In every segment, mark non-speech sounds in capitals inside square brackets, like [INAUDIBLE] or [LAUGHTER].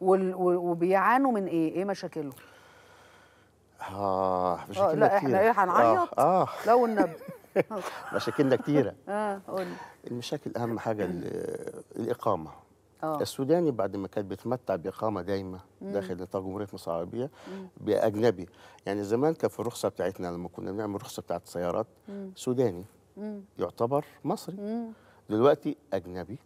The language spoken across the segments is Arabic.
وبيعانوا من ايه؟ ايه مشاكلهم؟ اه, آه، مشاكلنا لا كتيرة. احنا ايه هنعيط؟ آه, اه لا والنبي [LAUGHS] مشاكلنا كتيرة [LAUGHS] اه قول المشاكل اهم حاجة الاقامة أوه. السوداني بعد ما كان بيتمتع باقامه دايمه داخل نطاق جمهوريه مصر العربيه باجنبي يعني زمان كان في الرخصه بتاعتنا لما كنا بنعمل رخصه بتاعت السيارات سوداني مم. يعتبر مصري مم. دلوقتي اجنبي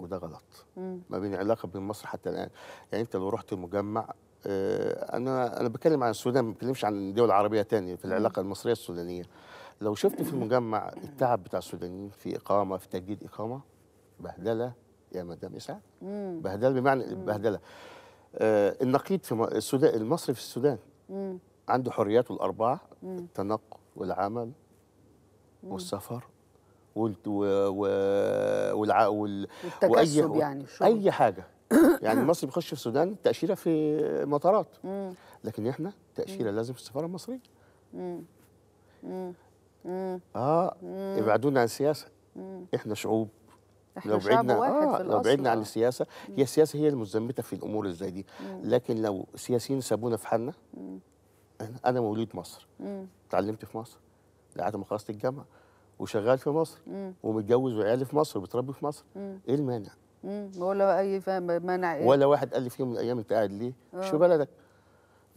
وده غلط ما بين علاقه بين مصر حتى الان يعني انت لو رحت المجمع آه، انا انا بتكلم عن السودان ما بتكلمش عن دول عربيه تانية في العلاقه المصريه السودانيه لو شفت في المجمع التعب بتاع السودانيين في اقامه في تجديد اقامه بهدله يا مدام اسعد بهدله بمعنى بهدله آه النقيض في السودان المصري في السودان عنده حرياته الاربعه التنقل والعمل والسفر والت و... و... والع... وال... واي يعني شغل. اي حاجه [COUGHS] يعني المصري بيخش في السودان تاشيره في مطارات لكن احنا تاشيره لازم في السفاره المصريه اه ابعدونا عن السياسه احنا شعوب احنا لو بعدنا واحد آه لو بعدنا عن السياسه هي السياسه هي المزمته في الامور زي دي لكن لو سياسيين سابونا في حالنا انا مولود مصر اتعلمت في مصر لحد ما خلصت الجامعه وشغال في مصر مم. ومتجوز وعيالي في مصر وبتربي في مصر مم. ايه المانع؟ مم. ولا اي مانع ايه؟ ولا واحد قال لي في يوم من الايام انت قاعد ليه؟ آه. شو بلدك؟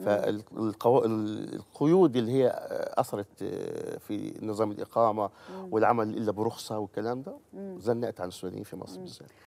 فالقيود اللي هي اثرت آه، في نظام الاقامه والعمل الا برخصه والكلام ده زنقت على السودانيين في مصر بالذات